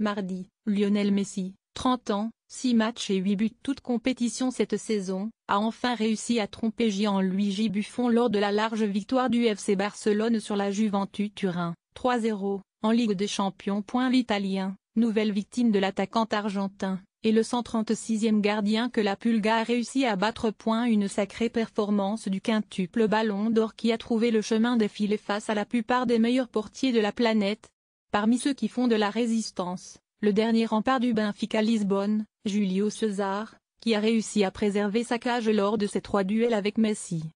Mardi, Lionel Messi, 30 ans, 6 matchs et 8 buts toute compétition cette saison, a enfin réussi à tromper Gianluigi Buffon lors de la large victoire du FC Barcelone sur la Juventus Turin, 3-0, en Ligue des Champions. L'Italien, nouvelle victime de l'attaquant argentin, et le 136e gardien que la Pulga a réussi à battre. Une sacrée performance du quintuple ballon d'or qui a trouvé le chemin des filets face à la plupart des meilleurs portiers de la planète, Parmi ceux qui font de la résistance, le dernier rempart du Benfica Lisbonne, Julio César, qui a réussi à préserver sa cage lors de ses trois duels avec Messi.